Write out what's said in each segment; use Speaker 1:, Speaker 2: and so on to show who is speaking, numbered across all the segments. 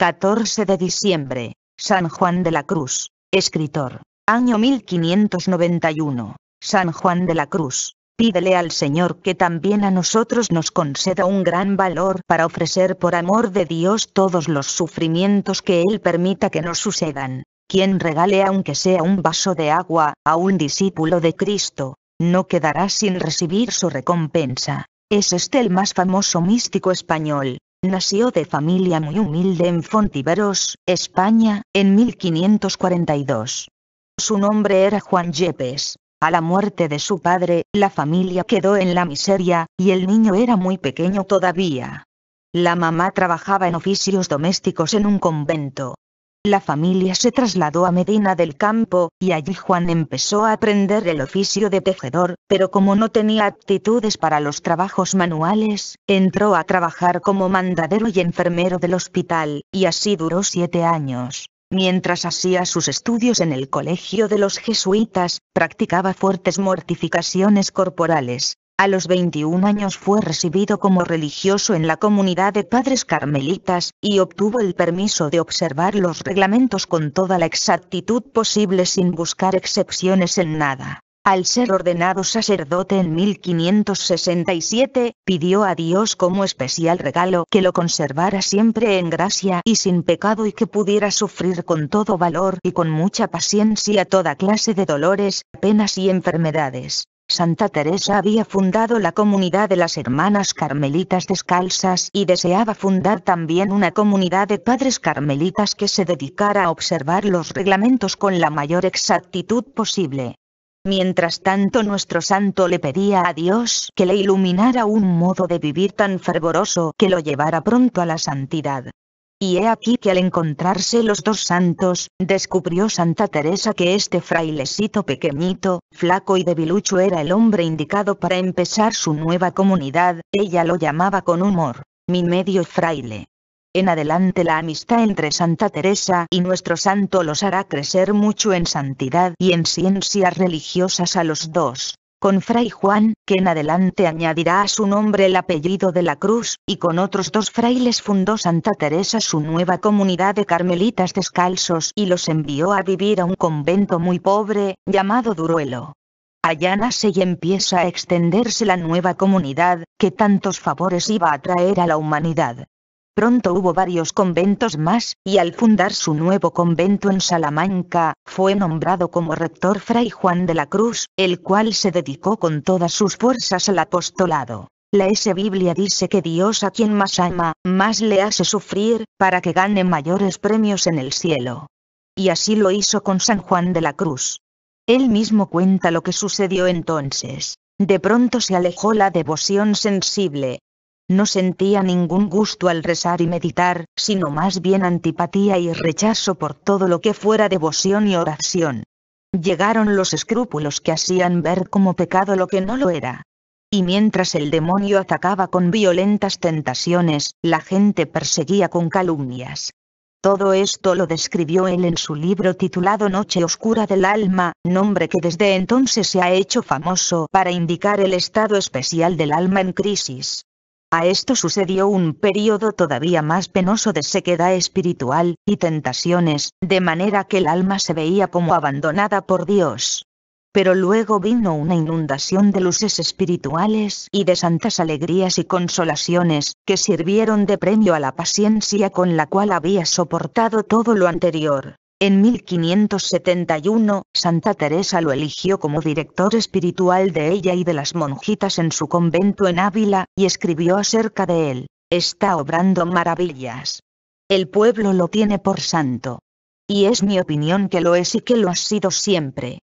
Speaker 1: 14 de diciembre, San Juan de la Cruz, escritor, año 1591, San Juan de la Cruz, pídele al Señor que también a nosotros nos conceda un gran valor para ofrecer por amor de Dios todos los sufrimientos que Él permita que nos sucedan. Quien regale aunque sea un vaso de agua a un discípulo de Cristo, no quedará sin recibir su recompensa. Es este el más famoso místico español, Nació de familia muy humilde en Fontiveros, España, en 1542. Su nombre era Juan Yepes. A la muerte de su padre, la familia quedó en la miseria, y el niño era muy pequeño todavía. La mamá trabajaba en oficios domésticos en un convento, la familia se trasladó a Medina del Campo, y allí Juan empezó a aprender el oficio de tejedor, pero como no tenía aptitudes para los trabajos manuales, entró a trabajar como mandadero y enfermero del hospital, y así duró siete años. Mientras hacía sus estudios en el colegio de los jesuitas, practicaba fuertes mortificaciones corporales, a los 21 años fue recibido como religioso en la comunidad de padres carmelitas, y obtuvo el permiso de observar los reglamentos con toda la exactitud posible sin buscar excepciones en nada. Al ser ordenado sacerdote en 1567, pidió a Dios como especial regalo que lo conservara siempre en gracia y sin pecado y que pudiera sufrir con todo valor y con mucha paciencia toda clase de dolores, penas y enfermedades. Santa Teresa había fundado la comunidad de las hermanas carmelitas descalzas y deseaba fundar también una comunidad de padres carmelitas que se dedicara a observar los reglamentos con la mayor exactitud posible. Mientras tanto nuestro santo le pedía a Dios que le iluminara un modo de vivir tan fervoroso que lo llevara pronto a la santidad. Y he aquí que al encontrarse los dos santos, descubrió Santa Teresa que este frailecito pequeñito, flaco y debilucho era el hombre indicado para empezar su nueva comunidad, ella lo llamaba con humor, mi medio fraile. En adelante la amistad entre Santa Teresa y nuestro santo los hará crecer mucho en santidad y en ciencias religiosas a los dos con Fray Juan, que en adelante añadirá a su nombre el apellido de la Cruz, y con otros dos frailes fundó Santa Teresa su nueva comunidad de carmelitas descalzos y los envió a vivir a un convento muy pobre, llamado Duruelo. Allá nace y empieza a extenderse la nueva comunidad, que tantos favores iba a traer a la humanidad. Pronto hubo varios conventos más, y al fundar su nuevo convento en Salamanca, fue nombrado como rector Fray Juan de la Cruz, el cual se dedicó con todas sus fuerzas al apostolado. La S Biblia dice que Dios a quien más ama, más le hace sufrir, para que gane mayores premios en el cielo. Y así lo hizo con San Juan de la Cruz. Él mismo cuenta lo que sucedió entonces. De pronto se alejó la devoción sensible, no sentía ningún gusto al rezar y meditar, sino más bien antipatía y rechazo por todo lo que fuera devoción y oración. Llegaron los escrúpulos que hacían ver como pecado lo que no lo era. Y mientras el demonio atacaba con violentas tentaciones, la gente perseguía con calumnias. Todo esto lo describió él en su libro titulado Noche Oscura del Alma, nombre que desde entonces se ha hecho famoso para indicar el estado especial del alma en crisis. A esto sucedió un período todavía más penoso de sequedad espiritual, y tentaciones, de manera que el alma se veía como abandonada por Dios. Pero luego vino una inundación de luces espirituales y de santas alegrías y consolaciones, que sirvieron de premio a la paciencia con la cual había soportado todo lo anterior. En 1571, Santa Teresa lo eligió como director espiritual de ella y de las monjitas en su convento en Ávila, y escribió acerca de él, está obrando maravillas. El pueblo lo tiene por santo. Y es mi opinión que lo es y que lo ha sido siempre.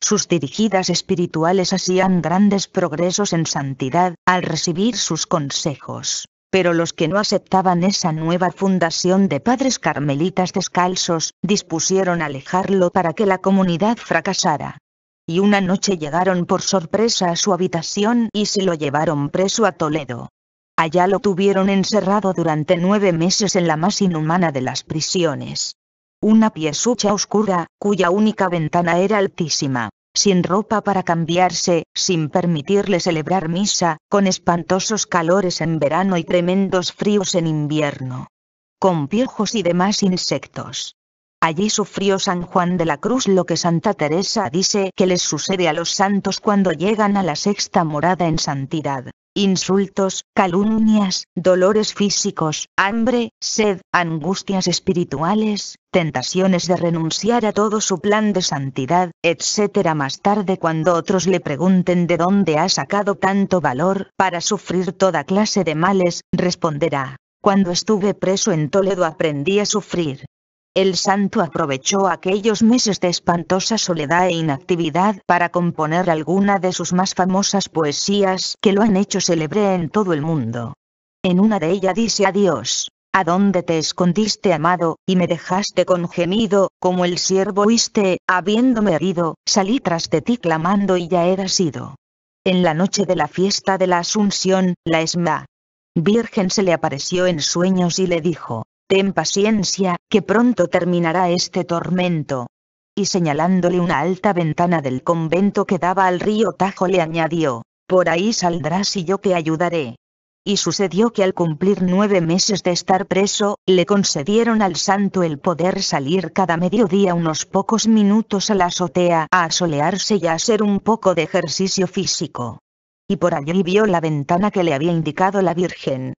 Speaker 1: Sus dirigidas espirituales hacían grandes progresos en santidad, al recibir sus consejos pero los que no aceptaban esa nueva fundación de padres carmelitas descalzos, dispusieron alejarlo para que la comunidad fracasara. Y una noche llegaron por sorpresa a su habitación y se lo llevaron preso a Toledo. Allá lo tuvieron encerrado durante nueve meses en la más inhumana de las prisiones. Una piezucha oscura, cuya única ventana era altísima, sin ropa para cambiarse, sin permitirle celebrar misa, con espantosos calores en verano y tremendos fríos en invierno. Con piojos y demás insectos. Allí sufrió San Juan de la Cruz lo que Santa Teresa dice que les sucede a los santos cuando llegan a la sexta morada en santidad. Insultos, calumnias, dolores físicos, hambre, sed, angustias espirituales, tentaciones de renunciar a todo su plan de santidad, etc. Más tarde cuando otros le pregunten de dónde ha sacado tanto valor para sufrir toda clase de males, responderá, cuando estuve preso en Toledo aprendí a sufrir el santo aprovechó aquellos meses de espantosa soledad e inactividad para componer alguna de sus más famosas poesías que lo han hecho celebre en todo el mundo. En una de ellas dice adiós. ¿A dónde te escondiste, amado, y me dejaste con gemido, como el siervo oíste, habiéndome herido, salí tras de ti clamando y ya eras ido? En la noche de la fiesta de la Asunción, la Esma. Virgen se le apareció en sueños y le dijo, Ten paciencia, que pronto terminará este tormento. Y señalándole una alta ventana del convento que daba al río Tajo le añadió, por ahí saldrás y yo te ayudaré. Y sucedió que al cumplir nueve meses de estar preso, le concedieron al santo el poder salir cada mediodía unos pocos minutos a la azotea a asolearse y a hacer un poco de ejercicio físico. Y por allí vio la ventana que le había indicado la Virgen,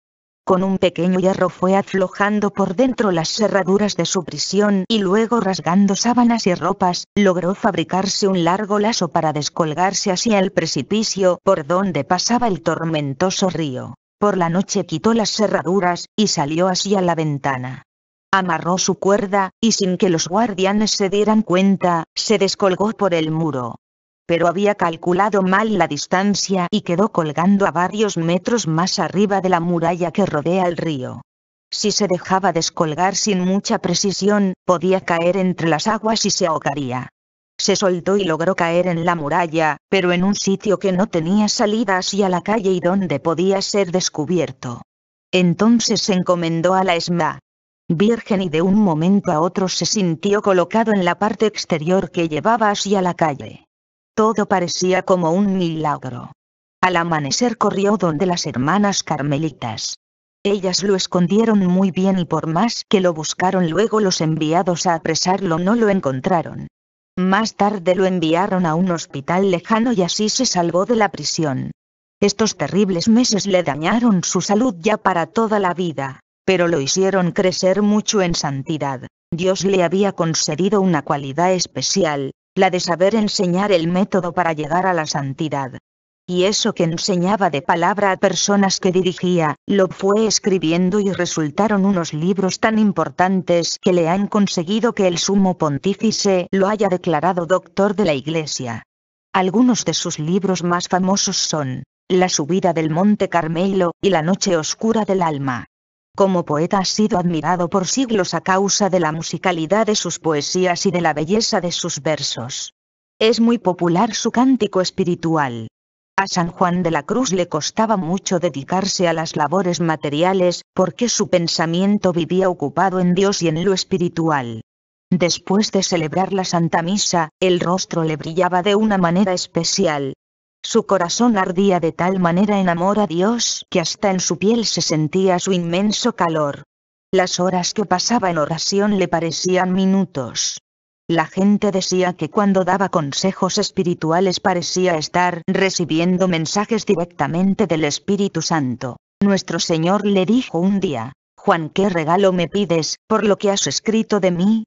Speaker 1: con un pequeño hierro fue aflojando por dentro las cerraduras de su prisión y luego rasgando sábanas y ropas, logró fabricarse un largo lazo para descolgarse hacia el precipicio por donde pasaba el tormentoso río. Por la noche quitó las cerraduras, y salió hacia la ventana. Amarró su cuerda, y sin que los guardianes se dieran cuenta, se descolgó por el muro pero había calculado mal la distancia y quedó colgando a varios metros más arriba de la muralla que rodea el río. Si se dejaba descolgar sin mucha precisión, podía caer entre las aguas y se ahogaría. Se soltó y logró caer en la muralla, pero en un sitio que no tenía salida hacia la calle y donde podía ser descubierto. Entonces se encomendó a la ESMA, virgen y de un momento a otro se sintió colocado en la parte exterior que llevaba hacia la calle. Todo parecía como un milagro. Al amanecer corrió donde las hermanas carmelitas. Ellas lo escondieron muy bien y por más que lo buscaron luego los enviados a apresarlo no lo encontraron. Más tarde lo enviaron a un hospital lejano y así se salvó de la prisión. Estos terribles meses le dañaron su salud ya para toda la vida, pero lo hicieron crecer mucho en santidad. Dios le había concedido una cualidad especial, la de saber enseñar el método para llegar a la santidad. Y eso que enseñaba de palabra a personas que dirigía, lo fue escribiendo y resultaron unos libros tan importantes que le han conseguido que el sumo pontífice lo haya declarado doctor de la Iglesia. Algunos de sus libros más famosos son La subida del Monte Carmelo y La noche oscura del alma. Como poeta ha sido admirado por siglos a causa de la musicalidad de sus poesías y de la belleza de sus versos. Es muy popular su cántico espiritual. A San Juan de la Cruz le costaba mucho dedicarse a las labores materiales, porque su pensamiento vivía ocupado en Dios y en lo espiritual. Después de celebrar la Santa Misa, el rostro le brillaba de una manera especial, su corazón ardía de tal manera en amor a Dios que hasta en su piel se sentía su inmenso calor. Las horas que pasaba en oración le parecían minutos. La gente decía que cuando daba consejos espirituales parecía estar recibiendo mensajes directamente del Espíritu Santo. Nuestro Señor le dijo un día, Juan, ¿qué regalo me pides, por lo que has escrito de mí?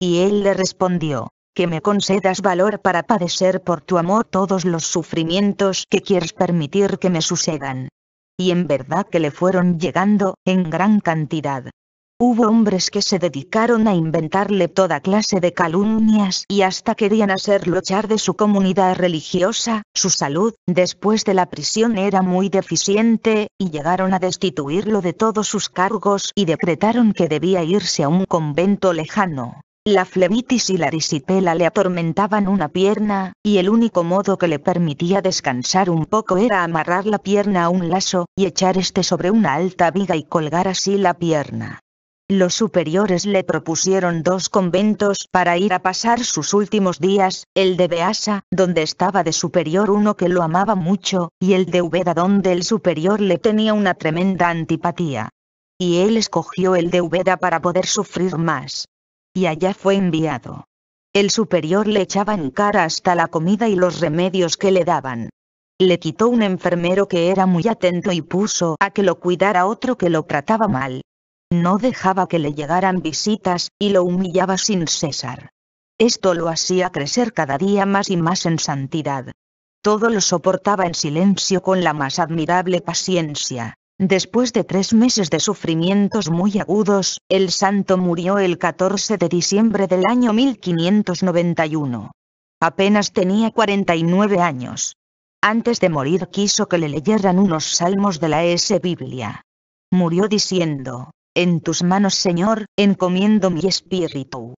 Speaker 1: Y él le respondió, que me concedas valor para padecer por tu amor todos los sufrimientos que quieres permitir que me sucedan. Y en verdad que le fueron llegando, en gran cantidad. Hubo hombres que se dedicaron a inventarle toda clase de calumnias y hasta querían hacerlo echar de su comunidad religiosa, su salud, después de la prisión era muy deficiente, y llegaron a destituirlo de todos sus cargos y decretaron que debía irse a un convento lejano. La flebitis y la risipela le atormentaban una pierna, y el único modo que le permitía descansar un poco era amarrar la pierna a un lazo, y echar este sobre una alta viga y colgar así la pierna. Los superiores le propusieron dos conventos para ir a pasar sus últimos días, el de Beasa, donde estaba de superior uno que lo amaba mucho, y el de Ubeda donde el superior le tenía una tremenda antipatía. Y él escogió el de Ubeda para poder sufrir más y allá fue enviado. El superior le echaba en cara hasta la comida y los remedios que le daban. Le quitó un enfermero que era muy atento y puso a que lo cuidara otro que lo trataba mal. No dejaba que le llegaran visitas, y lo humillaba sin cesar. Esto lo hacía crecer cada día más y más en santidad. Todo lo soportaba en silencio con la más admirable paciencia. Después de tres meses de sufrimientos muy agudos, el santo murió el 14 de diciembre del año 1591. Apenas tenía 49 años. Antes de morir quiso que le leyeran unos salmos de la S. Biblia. Murió diciendo, En tus manos Señor, encomiendo mi espíritu.